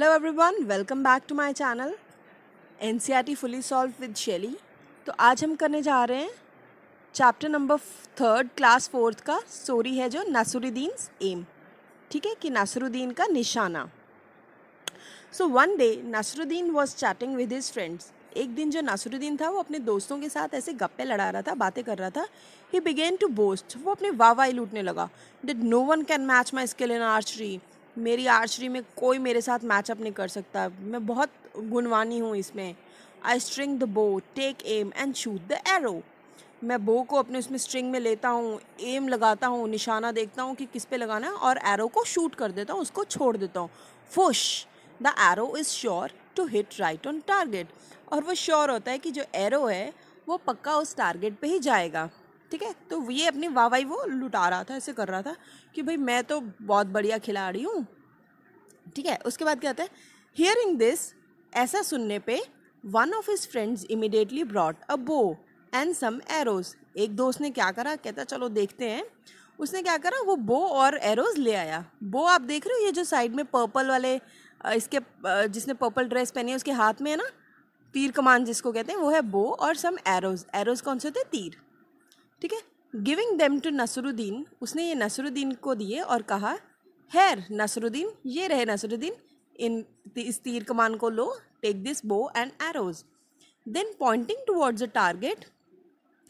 Hello everyone welcome back to my channel N C R T fully solve विद शेली तो आज हम करने जा रहे हैं chapter number third class fourth का स्टोरी है जो नासरुद्दीन एम ठीक है कि नासुरुद्दीन का निशाना so one day Nasruddin was chatting with his friends एक दिन जो नासुरुद्दीन था वो अपने दोस्तों के साथ ऐसे गप्पे लड़ा रहा था बातें कर रहा था ही बिगेन टू बोस्ट वो अपने वाह वाह लूटने लगा डिट no one can match my skill in archery मेरी आर्चरी में कोई मेरे साथ मैचअप नहीं कर सकता मैं बहुत गुणवानी हूँ इसमें I string the bow take aim and shoot the arrow मैं बो को अपने उसमें स्ट्रिंग में लेता हूँ एम लगाता हूँ निशाना देखता हूँ कि किस पे लगाना है और एरो को शूट कर देता हूँ उसको छोड़ देता हूँ whoosh the arrow is sure to hit right on target और वो श्योर होता है कि जो एरो है वो पक्का उस टारगेट पे ही जाएगा ठीक है तो ये अपनी वाहवाही वो लुटा रहा था ऐसे कर रहा था कि भाई मैं तो बहुत बढ़िया खिलाड़ी हूँ ठीक है उसके बाद क्या होता है हियरिंग दिस ऐसा सुनने पे one of his friends immediately brought a bow and some arrows एक दोस्त ने क्या करा कहता चलो देखते हैं उसने क्या करा वो बो और एरोज ले आया बो आप देख रहे हो ये जो साइड में पर्पल वाले इसके जिसने पर्पल ड्रेस पहनी है उसके हाथ में है ना तीर कमान जिसको कहते हैं वो है बो और सम एरोज एरोज कौन से होते हैं तीर ठीक है गिविंग देम टू नसरुद्दीन उसने ये नसरुद्दीन को दिए और कहा हैर नसरुद्दीन ये रहे नसरुद्दीन इन इस तीर कमान को लो take this bow and arrows then pointing towards a target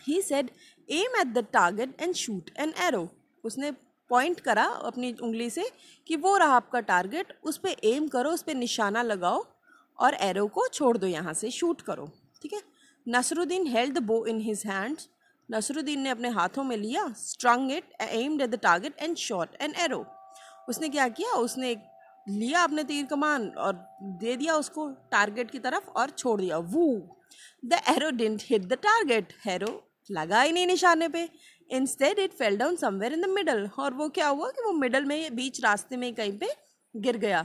he said aim at the target and shoot an arrow उसने पॉइंट करा अपनी उंगली से कि वो रहा आपका टारगेट उस पर एम करो उस पर निशाना लगाओ और एरो को छोड़ दो यहाँ से शूट करो ठीक है नसरुद्दीन हेल्ड द बो इन हिज हैंड्स नसरुद्दीन ने अपने हाथों में लिया strung it aimed at the target and shot an arrow उसने क्या किया उसने लिया अपने तीर कमान और दे दिया उसको टारगेट की तरफ और छोड़ दिया वो the arrow didn't hit the target arrow लगा ही नहीं निशाने पे instead it fell down somewhere in the middle और वो क्या हुआ कि वो मिडल में बीच रास्ते में कहीं पे गिर गया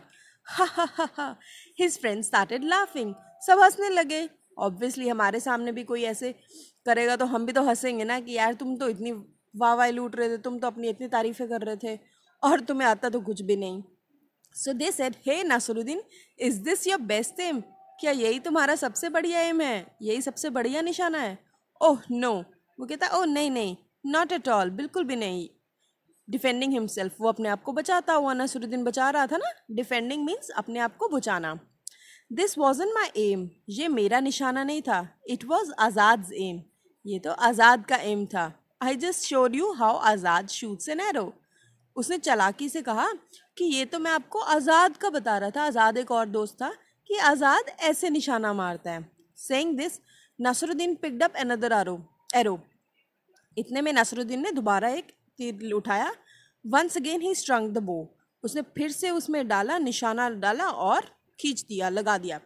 हिज फ्रेंड स्टार्टेड लाफिंग सब हंसने लगे ऑब्वियसली हमारे सामने भी कोई ऐसे करेगा तो हम भी तो हंसेंगे ना कि यार तुम तो इतनी वाह वाह लूट रहे थे तुम तो अपनी इतनी तारीफ़ें कर रहे थे और तुम्हें आता तो कुछ भी नहीं so they said hey Nasruddin is this your best aim क्या यही तुम्हारा सबसे बढ़िया एम है यही सबसे बढ़िया निशाना है ओह oh, नो वो कहता ओह oh, नहीं नहीं नॉट एट ऑल बिल्कुल भी नहीं डिफेंडिंग हिमसेल्फ वो अपने आप को बचाता हुआ नासरुद्दीन बचा रहा था ना डिफेंडिंग मीन्स अपने आप को बचाना this was in my aim ये मेरा निशाना नहीं था इट वॉज आज़ाद एम ये तो आज़ाद का एम था I just showed you how Azad shoots an arrow उसने चलाकी से कहा कि ये तो मैं आपको आज़ाद का बता रहा था आज़ाद एक और दोस्त था कि आज़ाद ऐसे निशाना मारता है saying this Nasruddin picked up another arrow arrow इतने में नसरुद्दीन ने दोबारा एक तीर उठाया once again he strung the bow उसने फिर से उसमें डाला निशाना डाला और खींच दिया लगा दिया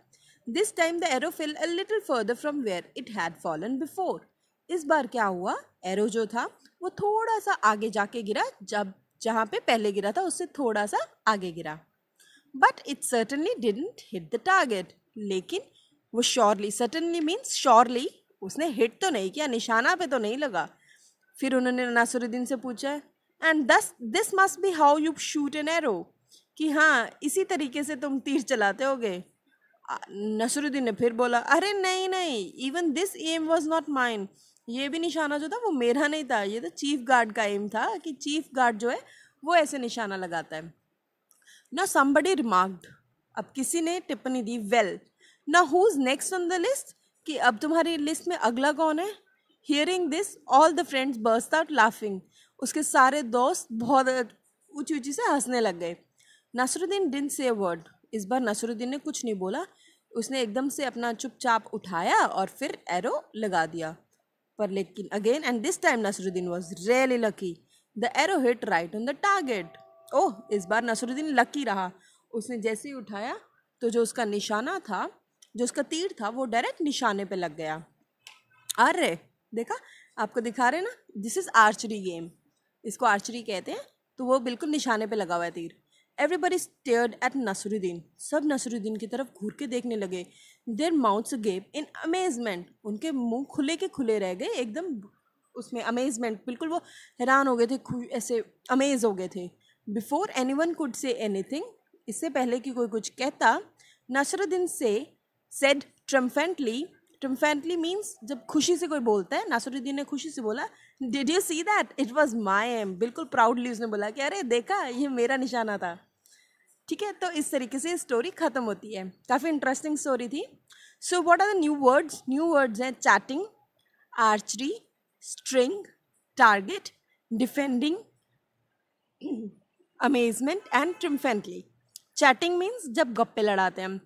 this time the arrow fell a little further from where it had fallen before इस बार क्या हुआ एरो जो था वो थोड़ा सा आगे जाके गिरा जब जहाँ पे पहले गिरा था उससे थोड़ा सा आगे गिरा but it certainly didn't hit the target लेकिन वो श्योरली सर्टनली मीन्स श्योरली उसने हिट तो नहीं किया निशाना पे तो नहीं लगा फिर उन्होंने नासुरुद्दीन से पूछा and thus this must be how you shoot an arrow कि हाँ इसी तरीके से तुम तीर चलाते गए नसरुद्दीन ने फिर बोला अरे नहीं नहीं even this aim was not mine ये भी निशाना जो था वो मेरा नहीं था ये तो चीफ गार्ड का एम था कि चीफ गार्ड जो है वो ऐसे निशाना लगाता है ना समबडी रिमार्क्ड अब किसी ने टिप्पणी दी वेल ना is next on the list कि अब तुम्हारी लिस्ट में अगला कौन है hearing this all the friends burst out laughing उसके सारे दोस्त बहुत ऊँची ऊँची से हंसने लग गए नसरुद्दीन डिन से वर्ड इस बार नसरुद्दीन ने कुछ नहीं बोला उसने एकदम से अपना चुपचाप उठाया और फिर एरो लगा दिया पर लेकिन again and this time Nasruddin was really lucky the arrow hit right on the target oh इस बार नसरुद्दीन लकी रहा उसने जैसे ही उठाया तो जो उसका निशाना था जो उसका तीर था वो डायरेक्ट निशाने पे लग गया अरे देखा आपको दिखा रहे ना दिस इज़ आर्चरी गेम इसको आर्चरी कहते हैं तो वो बिल्कुल निशाने पे लगा हुआ है तीर एवरीबडी स्टेयर्ड एट नसरुद्दीन सब नसरुद्दीन की तरफ घूर के देखने लगे their mouths gaped in amazement उनके मुंह खुले के खुले रह गए एकदम उसमें अमेजमेंट बिल्कुल वो हैरान हो गए थे ऐसे अमेज हो गए थे before anyone could say anything इससे पहले कि कोई कुछ कहता नसरुद्दीन से सेड ट्रम्फेंटली ट्रम्फेंटली मीन्स जब खुशी से कोई बोलता है नासरुद्दीन ने खुशी से बोला did you see that it was my aim बिल्कुल प्राउडली उसने बोला कि अरे देखा ये मेरा निशाना था ठीक है तो इस तरीके से स्टोरी ख़त्म होती है काफ़ी इंटरेस्टिंग स्टोरी थी So what are the new words? New words are chatting, archery, string, target, defending, amazement and triumphantly chatting means जब गप्पे लड़ाते हैं हम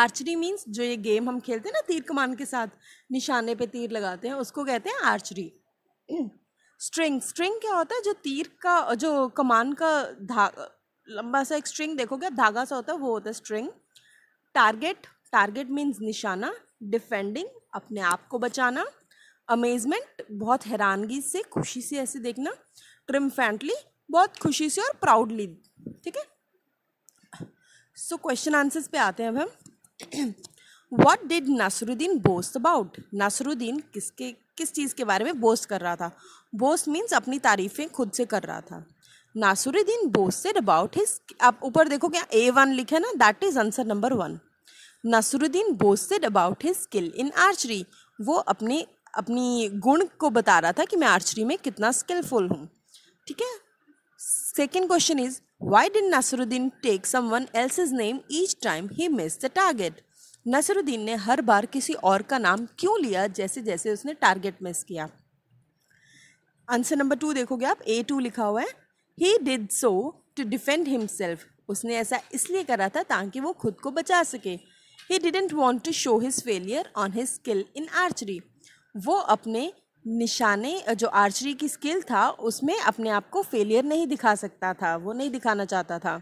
आर्चरी मीन्स जो ये गेम हम खेलते हैं ना तीर कमान के साथ निशाने पे तीर लगाते हैं उसको कहते हैं आर्चरी स्ट्रिंग स्ट्रिंग क्या होता है जो तीर का जो कमान का धागा लंबा सा एक स्ट्रिंग देखोगे धागा सा होता है वो होता है स्ट्रिंग टारगेट टारगेट मीन्स निशाना डिफेंडिंग अपने आप को बचाना अमेजमेंट बहुत हैरानगी से खुशी से ऐसे देखना ट्रिम्फेंटली बहुत खुशी से और प्राउडली ठीक है सो क्वेश्चन आंसर्स पे आते हैं अब हम what did Nasruddin boast about Nasruddin किसके किस चीज़ के बारे में बोस्ट कर रहा था बोस्ट मीन्स अपनी तारीफ़ें खुद से कर रहा था नासुरुद्दीन बोस्टेड अबाउट हिज आप ऊपर देखो क्या ए वन लिखे ना that is answer number one Nasruddin boast said about his skill in archery वो अपने अपनी गुण को बता रहा था कि मैं आर्चरी में कितना स्किलफुल हूँ ठीक है second question is why didn't Nasruddin take someone else's name each time he miss the target Nasruddin ने हर बार किसी और का नाम क्यों लिया जैसे जैसे उसने टारगेट मिस किया आंसर नंबर टू देखोगे आप ए टू लिखा हुआ है he did so to defend himself उसने ऐसा इसलिए करा था ताकि वो खुद को बचा सके he didn't want to show his failure on his skill in archery वो अपने निशाने जो आर्चरी की स्किल था उसमें अपने आप को फेलियर नहीं दिखा सकता था वो नहीं दिखाना चाहता था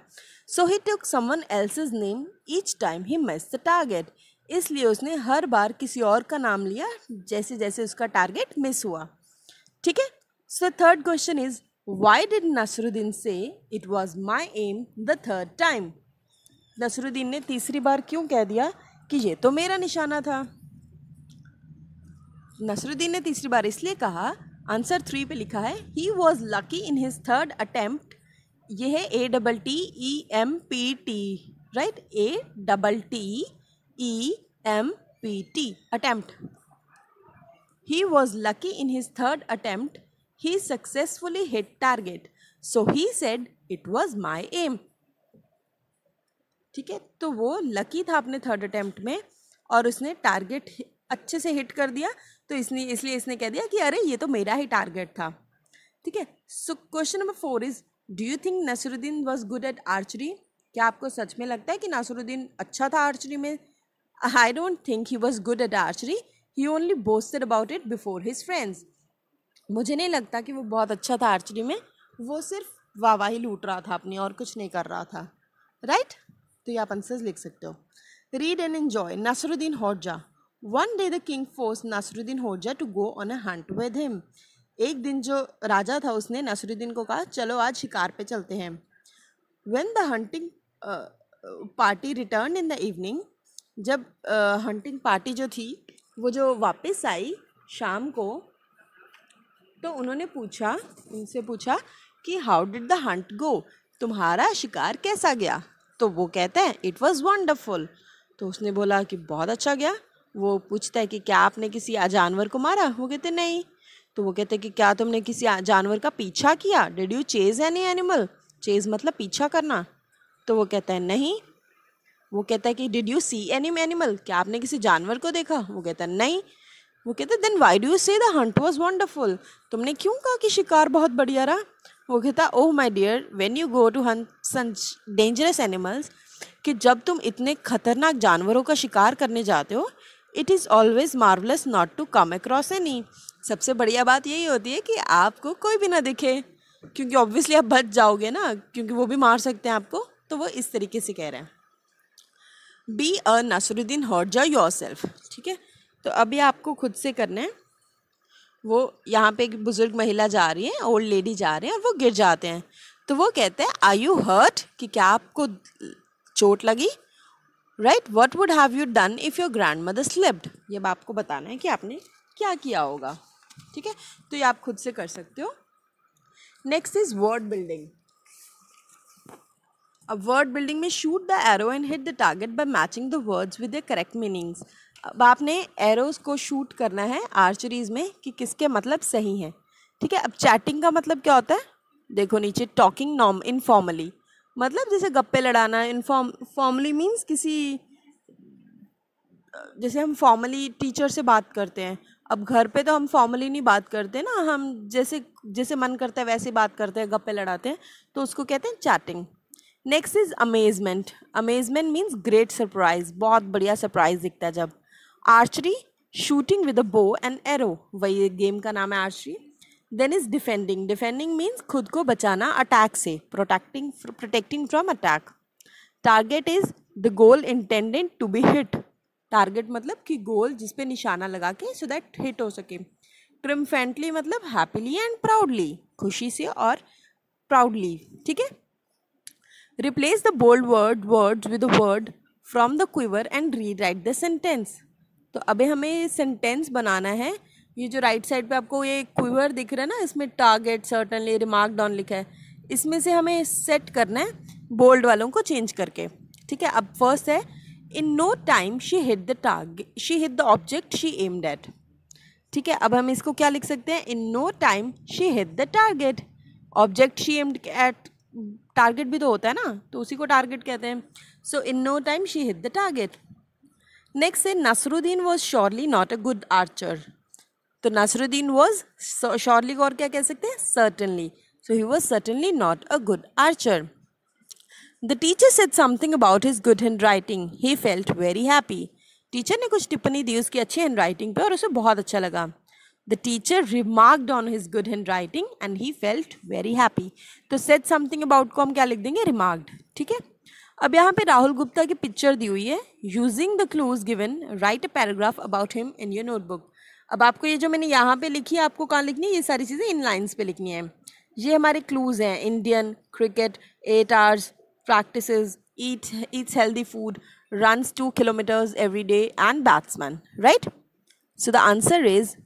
so he took someone else's name each time he miss the target इसलिए उसने हर बार किसी और का नाम लिया जैसे जैसे उसका टारगेट मिस हुआ ठीक है so third question is why did Nasruddin say it was my aim the third time Nasruddin ने तीसरी बार क्यों कह दिया कि ये तो मेरा निशाना था नसरुद्दीन ने तीसरी बार इसलिए कहा आंसर थ्री पे लिखा है he was lucky in his third attempt ये है A double T E M P T right A double T E M P T attempt he was lucky in his third attempt he successfully hit target so he said it was my aim ठीक है तो वो lucky था अपने third attempt में और उसने target अच्छे से हिट कर दिया तो इसलिए इसलिए इसने कह दिया कि अरे ये तो मेरा ही टारगेट था ठीक है so question number four is do you think Nasruddin was good at archery क्या आपको सच में लगता है कि नासरुद्दीन अच्छा था आर्चरी में I don't think he was good at archery he only boasted about it before his friends मुझे नहीं लगता कि वो बहुत अच्छा था आर्चरी में वो सिर्फ वाह ही लूट रहा था अपनी और कुछ नहीं कर रहा था राइट तो ये आप आंसर लिख सकते हो read and enjoy Nasruddin Hodja one day the king force Nasruddin Hodja to go on a hunt with him एक दिन जो राजा था उसने नसरुद्दीन को कहा चलो आज शिकार पे चलते हैं when the hunting party return in the evening जब हंटिंग uh, पार्टी जो थी वो जो वापस आई शाम को तो उन्होंने पूछा उनसे पूछा कि how did the hunt go तुम्हारा शिकार कैसा गया तो वो कहते हैं इट वॉज़ वंडरफुल तो उसने बोला कि बहुत अच्छा गया वो पूछता है कि क्या आपने किसी जानवर को मारा वो कहते नहीं तो वो कहते कि क्या तुमने किसी जानवर का पीछा किया did you chase any animal chase मतलब पीछा करना तो वो कहता है नहीं वो कहता है कि did you see any animal क्या आपने किसी जानवर को देखा वो कहता है नहीं वो कहते then why do you say the hunt was wonderful तुमने क्यों कहा कि शिकार बहुत बढ़िया रहा वो कहता oh my dear when you go to hunt some dangerous animals कि जब तुम इतने खतरनाक जानवरों का शिकार करने जाते हो it is always marvellous not to come across any सबसे बढ़िया बात यही होती है कि आपको कोई भी ना दिखे क्योंकि ऑब्वियसली आप बच जाओगे ना क्योंकि वो भी मार सकते हैं आपको तो वो इस तरीके से कह रहे हैं बी अ नसरुद्दीन हॉट हॉर्जा योर सेल्फ ठीक है तो अभी आपको खुद से करना है वो यहाँ पे एक बुज़ुर्ग महिला जा रही है ओल्ड लेडी जा रही है और वो गिर जाते हैं तो वो कहते हैं आई यू हर्ट कि क्या आपको चोट लगी right what would have you done if your grandmother slipped ये अब आपको बताना है कि आपने क्या किया होगा ठीक है तो ये आप खुद से कर सकते हो नेक्स्ट इज़ वर्ड बिल्डिंग अब वर्ड बिल्डिंग में shoot the arrow and hit the target by matching the words with the correct meanings अब आपने एरोज को शूट करना है आर्चरीज में कि किसके मतलब सही हैं ठीक है अब चैटिंग का मतलब क्या होता है देखो नीचे टॉकिंग नॉम इनफॉर्मली मतलब जैसे गप्पे लड़ाना इनफॉर्म फॉर्मली मीन्स किसी जैसे हम फॉर्मली टीचर से बात करते हैं अब घर पे तो हम फॉर्मली नहीं बात करते ना हम जैसे जैसे मन करता है वैसे बात करते हैं गप्पे लड़ाते हैं तो उसको कहते हैं chatting next is amazement amazement means great surprise बहुत बढ़िया सरप्राइज दिखता है जब archery shooting with a bow and arrow वही गेम का नाम है archery then is defending defending means खुद को बचाना अटैक से protecting protecting from attack target is the goal intended to be hit target मतलब कि गोल जिसपे निशाना लगा के सो दैट हिट हो सके ट्रिम्फेंटली मतलब हैप्पीली एंड प्राउडली खुशी से और प्राउडली ठीक है Replace the bold word words with the word from the quiver and rewrite write the तो अभी हमें सेंटेंस बनाना है ये जो राइट right साइड पे आपको ये क्विवर दिख रहा है ना इसमें टारगेट सर्टनली रिमार्क डाउन लिखा है इसमें से हमें सेट करना है बोल्ड वालों को चेंज करके ठीक है अब फर्स्ट है in no time she hit the target she hit the object she aimed at ठीक है अब हम इसको क्या लिख सकते हैं in no time she hit the target object she aimed at target भी तो होता है ना तो उसी को टारगेट कहते हैं so in no time she hit the target next है Nasruddin was surely not a good archer तो नसरुद्दीन वॉज श्योरली को और क्या कह सकते हैं certainly so he was certainly not a good archer the teacher said something about his good handwriting he felt very happy teacher ने कुछ टिप्पणी दी उसकी अच्छी हैंड राइटिंग पर और उसे बहुत अच्छा लगा The teacher remarked on his good handwriting and he felt very happy. तो said something about को हम क्या लिख देंगे remarked, ठीक है? अब यहाँ पे राहुल गुप्ता की picture दी हुई है. Using the clues given, write a paragraph about him in your notebook. अब आपको ये जो मैंने यहाँ पे लिखी है, आपको कहाँ लिखनी है? ये सारी चीजें in lines पे लिखनी हैं. ये हमारे clues हैं. Indian, cricket, eight hours, practices, eat, eats healthy food, runs two kilometers every day and batsman, right? So the answer is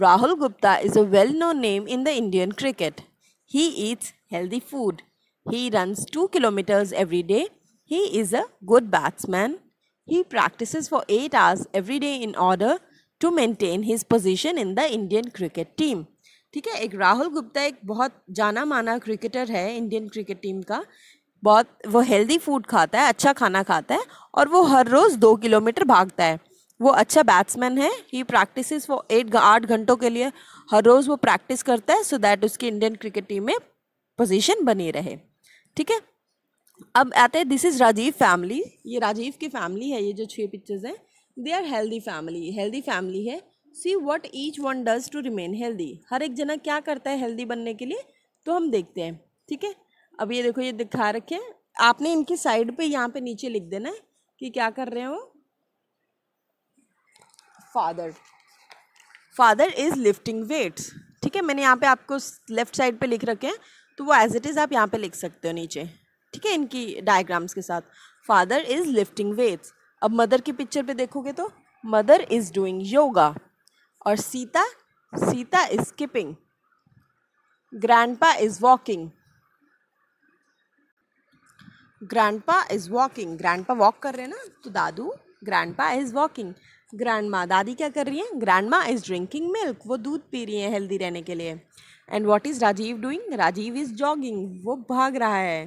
Rahul Gupta is a well-known name in the Indian cricket. He eats healthy food. He runs 2 kilometers every day. He is a good batsman. He practices for 8 hours every day in order to maintain his position in the Indian cricket team. ठीक है एक राहुल गुप्ता एक बहुत जाना माना cricketer है Indian cricket team का बहुत वो हेल्दी फूड खाता है अच्छा खाना खाता है और वो हर रोज़ दो किलोमीटर भागता है वो अच्छा बैट्समैन है ही प्रैक्टिस फॉर एट आठ घंटों के लिए हर रोज़ वो प्रैक्टिस करता है सो दैट उसकी इंडियन क्रिकेट टीम में पोजीशन बनी रहे ठीक है अब आते हैं दिस इज़ राजीव फैमिली ये राजीव की फैमिली है ये जो छः पिक्चर्स हैं they are healthy family healthy family है see what each one does to remain healthy हर एक जना क्या करता है हेल्दी बनने के लिए तो हम देखते हैं ठीक है अब ये देखो ये दिखा रखे आपने इनकी साइड पे यहाँ पे नीचे लिख देना है कि क्या कर रहे हो father father is lifting weights ठीक है मैंने यहाँ पे आपको लेफ्ट साइड पे लिख रखे हैं तो वो एज इट इज़ आप यहाँ पे लिख सकते हो नीचे ठीक है इनकी डायग्राम्स के साथ फादर इज़ लिफ्टिंग वेट्स अब मदर की पिक्चर पे देखोगे तो मदर इज़ डूइंग योगा और Sita Sita is skipping grandpa is walking grandpa is walking grandpa walk कर रहे हैं ना तो दादू ग्रैंडपा इज़ वॉकिंग ग्रैंड माँ दादी क्या कर रही हैं ग्रैंड माँ इज़ ड्रिंकिंग मिल्क वो दूध पी रही हैं हेल्दी रहने के लिए and what is Rajiv doing Rajiv is jogging वो भाग रहा है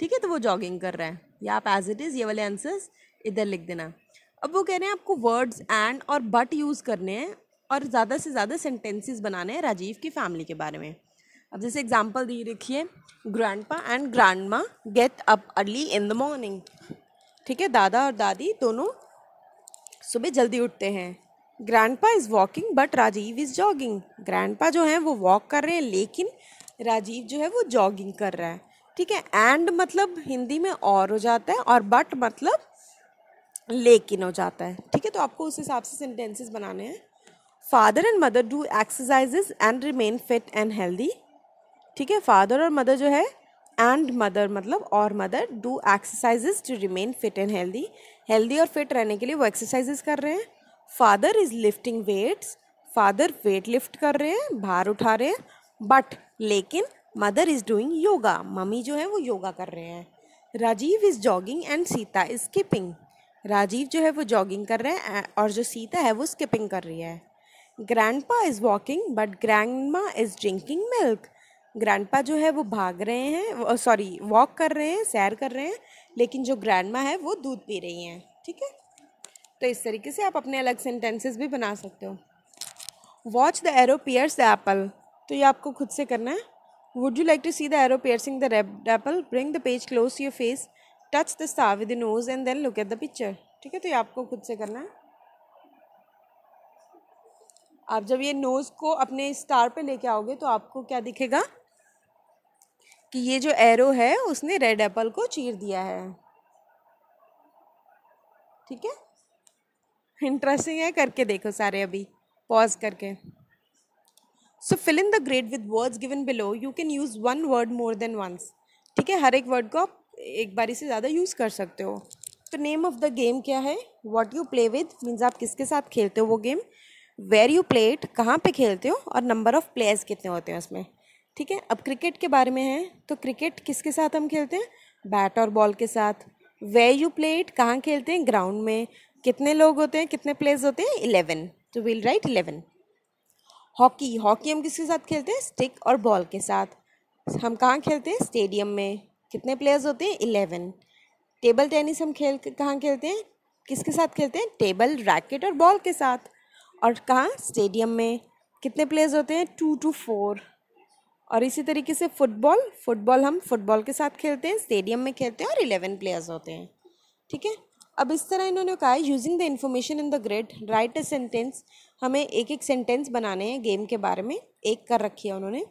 ठीक है तो वो जॉगिंग कर रहा है या आप एज इट इज़ ये वाले आंसर्स इधर लिख देना अब वो कह रहे हैं आपको वर्ड्स एंड और बट यूज़ करने हैं और ज़्यादा से ज़्यादा सेंटेंसेस बनाने हैं राजीव की फैमिली के बारे में अब जैसे एग्जाम्पल दी रखिए pa and grandma get up early in the morning ठीक है दादा और दादी दोनों सुबह जल्दी उठते हैं grandpa is walking but Rajiv is jogging grandpa जो है वो वॉक कर रहे हैं लेकिन राजीव जो है वो जॉगिंग कर रहा है ठीक है एंड मतलब हिंदी में और हो जाता है और बट मतलब लेकिन हो जाता है ठीक है तो आपको उस हिसाब से सेंटेंसेस बनाने हैं father and mother do exercises and remain fit and healthy ठीक है फादर और मदर जो है एंड मदर मतलब और mother do exercises to remain fit and healthy healthy और फिट रहने के लिए वो एक्सरसाइजेज कर रहे हैं father is lifting weights father weight lift कर रहे हैं भार उठा रहे हैं बट लेकिन mother is doing yoga mummy जो है वो योगा कर रहे हैं Rajiv is jogging and Sita is skipping Rajiv जो है वो जॉगिंग कर रहे हैं और जो सीता है वो स्किपिंग कर रही है grandpa is walking but grandma is drinking milk grandpa जो है वो भाग रहे हैं सॉरी वॉक कर रहे हैं सैर कर रहे हैं लेकिन जो ग्रैंडमा है वो दूध पी रही हैं ठीक है तो इस तरीके से आप अपने अलग सेंटेंसेस भी बना सकते हो watch the arrow pierce the apple तो ये आपको खुद से करना है would you like to see the arrow piercing the red apple bring the page close your face touch the star with nose and then look at the picture ठीक है तो ये आपको खुद से करना है आप जब ये नोज़ को अपने स्टार पे लेके आओगे तो आपको क्या दिखेगा कि ये जो एरो है उसने रेड एप्पल को चीर दिया है ठीक है इंटरेस्टिंग है करके देखो सारे अभी पॉज करके so fill in the grid with words given below you can use one word more than once ठीक है हर एक वर्ड को आप एक बारी से ज़्यादा यूज़ कर सकते हो तो नेम ऑफ़ द गेम क्या है what you play with means आप किसके साथ खेलते हो वो गेम वेर यू प्लेट कहाँ पे खेलते हो और नंबर ऑफ़ प्लेयर्स कितने होते हैं उसमें ठीक है अब क्रिकेट के बारे में है तो क्रिकेट किसके साथ हम खेलते हैं बैट और बॉल के साथ वे यू प्ले इट कहाँ खेलते हैं ग्राउंड में कितने लोग होते हैं कितने प्लेयर्स होते हैं इलेवन तो will write eleven hockey hockey हम किसके साथ खेलते हैं स्टिक और बॉल के साथ हम कहाँ खेलते हैं स्टेडियम में कितने प्लेयर्स होते हैं इलेवन टेबल टेनिस हम खेल कहाँ खेलते हैं किसके साथ खेलते हैं टेबल रैकेट और बॉल के साथ और कहाँ स्टेडियम में कितने प्लेयर्स होते हैं टू टू फोर और इसी तरीके से फुटबॉल फुटबॉल हम फुटबॉल के साथ खेलते हैं स्टेडियम में खेलते हैं और इलेवन प्लेयर्स होते हैं ठीक है अब इस तरह इन्होंने कहा using the information in the grid write a sentence हमें एक एक सेंटेंस बनाने हैं गेम के बारे में एक कर रखी है उन्होंने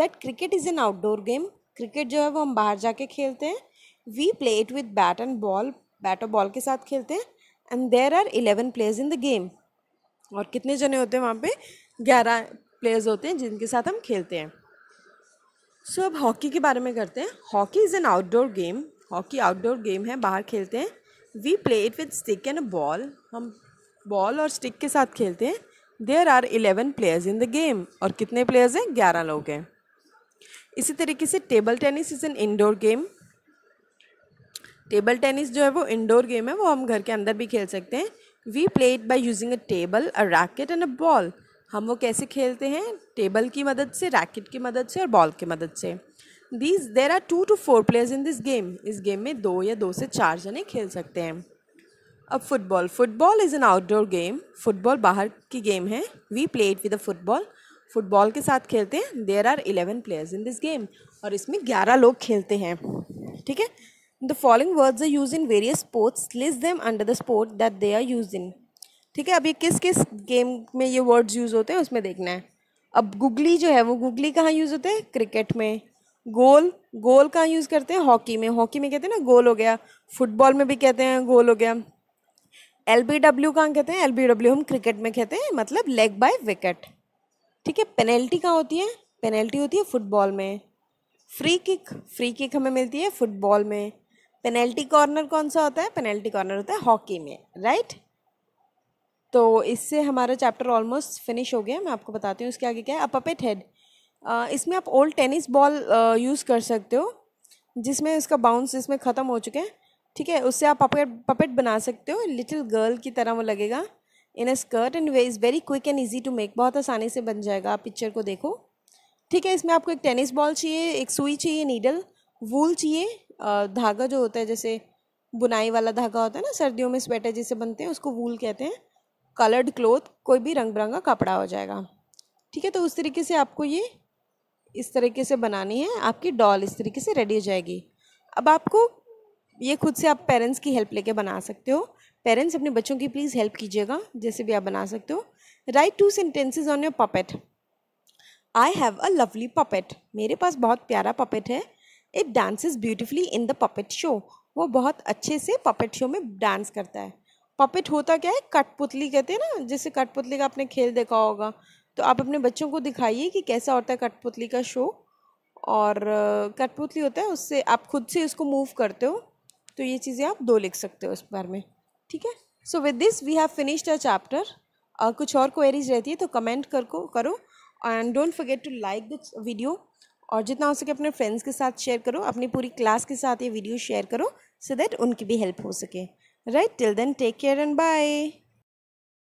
that cricket is an outdoor game cricket जो है वो हम बाहर जाके खेलते हैं we play it with bat and ball bat और बॉल के साथ खेलते हैं and there are eleven players in the game और कितने जने होते हैं वहाँ पे ग्यारह प्लेयर्स होते हैं जिनके साथ हम खेलते हैं सो so, अब हॉकी के बारे में करते हैं hockey is an outdoor game hockey outdoor game है बाहर खेलते हैं we play it with stick and ball हम बॉल और स्टिक के साथ खेलते हैं there are eleven players in the game और कितने प्लेयर्स हैं ग्यारह लोग हैं इसी तरीके से table tennis is an indoor game table tennis जो है वो इंडोर गेम है वो हम घर के अंदर भी खेल सकते हैं we play it by using a table a racket and a ball हम वो कैसे खेलते हैं टेबल की मदद से रैकेट की मदद से और बॉल की मदद से these there are two to four players in this game इस गेम में दो या दो से चार जने खेल सकते हैं अब football football is an outdoor game football बाहर की गेम है we played with a football football के साथ खेलते हैं there are eleven players in this game और इसमें ग्यारह लोग खेलते हैं ठीक है the following words are used in various sports list them under the sport that they are used in ठीक है अभी किस किस गेम में ये वर्ड्स यूज़ होते हैं उसमें देखना है अब गुगली जो है वो गुगली कहाँ यूज़ होते हैं क्रिकेट में गोल गोल कहाँ यूज़ करते हैं हॉकी में हॉकी में कहते हैं ना गोल हो गया फुटबॉल में भी कहते हैं गोल हो गया एल बी डब्ल्यू कहाँ कहते हैं एल बी डब्ल्यू हम क्रिकेट में कहते हैं मतलब लेग बाय विकेट ठीक है पेनल्टी कहाँ होती है पेनल्टी होती है फुटबॉल में फ्री किक फ्री किक हमें मिलती है फुटबॉल में पेनल्टी कॉर्नर कौन सा होता है पेनल्टी कॉर्नर होता है हॉकी में राइट तो इससे हमारा चैप्टर ऑलमोस्ट फिनिश हो गया मैं आपको बताती हूँ इसके आगे क्या है अपपेट हेड इसमें आप ओल्ड टेनिस बॉल यूज़ कर सकते हो जिसमें इसका बाउंस इसमें ख़त्म हो चुके हैं ठीक है उससे आप पपेट पपेट बना सकते हो लिटिल गर्ल की तरह वो लगेगा in a skirt and way is very quick and easy to make बहुत आसानी से बन जाएगा आप पिक्चर को देखो ठीक है इसमें आपको एक टेनिस बॉल चाहिए एक सुई चाहिए नीडल वूल चाहिए धागा जो होता है जैसे बुनाई वाला धागा होता है ना सर्दियों में स्वेटर जैसे बनते हैं उसको वूल कहते हैं कलर्ड क्लोथ कोई भी रंग बिरंगा कपड़ा हो जाएगा ठीक है तो उस तरीके से आपको ये इस तरीके से बनानी है आपकी डॉल इस तरीके से रेडी हो जाएगी अब आपको ये खुद से आप पेरेंट्स की हेल्प लेके बना सकते हो पेरेंट्स अपने बच्चों की प्लीज़ हेल्प कीजिएगा जैसे भी आप बना सकते हो write two sentences on your puppet I have a lovely puppet मेरे पास बहुत प्यारा पपेट है it dances beautifully in the puppet show वो बहुत अच्छे से पपेट शो में डांस करता है पपेट होता क्या है कठपुतली कहते हैं ना जैसे कठपुतली का आपने खेल देखा होगा तो आप अपने बच्चों को दिखाइए कि कैसा होता है कठपुतली का शो और कठपुतली होता है उससे आप खुद से उसको मूव करते हो तो ये चीज़ें आप दो लिख सकते हो उस बार में ठीक है so with this we have finished a chapter कुछ और क्वेरीज रहती है तो कमेंट कर को करो and don't forget to like this video और जितना हो सके अपने फ्रेंड्स के साथ शेयर करो अपनी पूरी क्लास के साथ ये वीडियो शेयर करो सो so दैट उनकी भी हेल्प हो सके Right, till then, take care and bye.